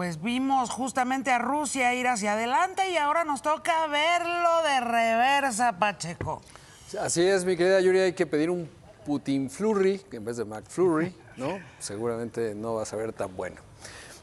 pues vimos justamente a Rusia ir hacia adelante y ahora nos toca verlo de reversa, Pacheco. Así es, mi querida Yuri, hay que pedir un Putin Flurry en vez de McFlurry, ¿no? Seguramente no va a saber tan bueno.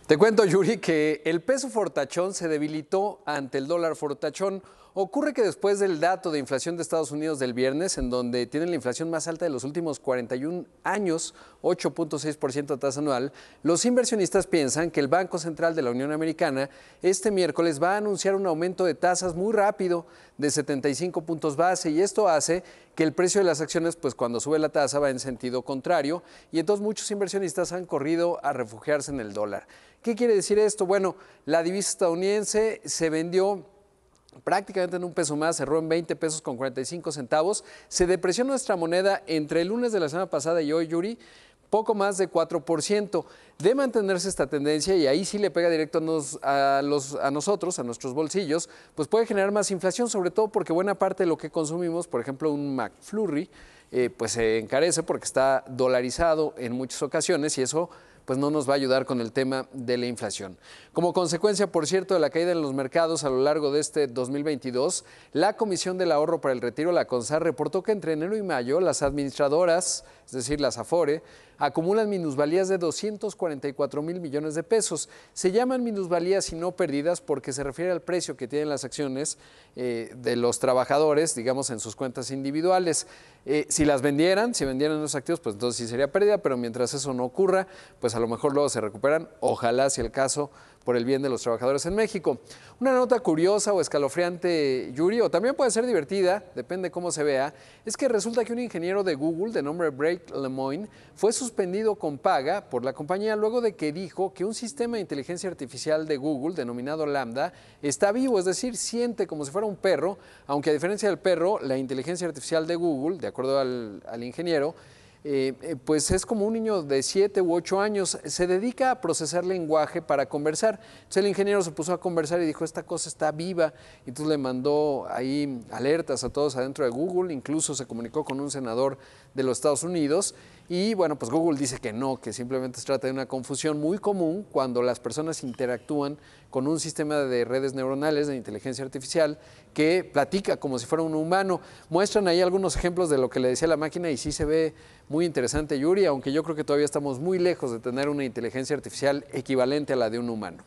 Te cuento, Yuri, que el peso fortachón se debilitó ante el dólar fortachón Ocurre que después del dato de inflación de Estados Unidos del viernes, en donde tienen la inflación más alta de los últimos 41 años, 8.6% de tasa anual, los inversionistas piensan que el Banco Central de la Unión Americana este miércoles va a anunciar un aumento de tasas muy rápido de 75 puntos base y esto hace que el precio de las acciones, pues cuando sube la tasa va en sentido contrario y entonces muchos inversionistas han corrido a refugiarse en el dólar. ¿Qué quiere decir esto? Bueno, la divisa estadounidense se vendió prácticamente en un peso más, cerró en 20 pesos con 45 centavos. Se depreció nuestra moneda entre el lunes de la semana pasada y hoy, Yuri, poco más de 4%. De mantenerse esta tendencia, y ahí sí le pega directo a, a nosotros, a nuestros bolsillos, pues puede generar más inflación, sobre todo porque buena parte de lo que consumimos, por ejemplo, un McFlurry, eh, pues se encarece porque está dolarizado en muchas ocasiones y eso pues no nos va a ayudar con el tema de la inflación. Como consecuencia, por cierto, de la caída en los mercados a lo largo de este 2022, la Comisión del Ahorro para el Retiro, la CONSAR, reportó que entre enero y mayo las administradoras, es decir, las AFORE, acumulan minusvalías de 244 mil millones de pesos. Se llaman minusvalías y no pérdidas porque se refiere al precio que tienen las acciones eh, de los trabajadores, digamos, en sus cuentas individuales. Eh, si las vendieran, si vendieran los activos, pues entonces sí sería pérdida, pero mientras eso no ocurra, pues a lo mejor luego se recuperan. Ojalá, si el caso, por el bien de los trabajadores en México. Una nota curiosa o escalofriante, Yuri, o también puede ser divertida, depende cómo se vea, es que resulta que un ingeniero de Google de nombre Blake Lemoyne fue suspendido con paga por la compañía luego de que dijo que un sistema de inteligencia artificial de Google denominado Lambda está vivo, es decir, siente como si fuera un perro, aunque a diferencia del perro, la inteligencia artificial de Google, de acuerdo al ingeniero, eh, eh, pues es como un niño de 7 u 8 años, se dedica a procesar lenguaje para conversar. Entonces el ingeniero se puso a conversar y dijo, esta cosa está viva, y entonces le mandó ahí alertas a todos adentro de Google, incluso se comunicó con un senador de los Estados Unidos. Y bueno, pues Google dice que no, que simplemente se trata de una confusión muy común cuando las personas interactúan con un sistema de redes neuronales de inteligencia artificial que platica como si fuera un humano. Muestran ahí algunos ejemplos de lo que le decía la máquina y sí se ve muy interesante, Yuri, aunque yo creo que todavía estamos muy lejos de tener una inteligencia artificial equivalente a la de un humano.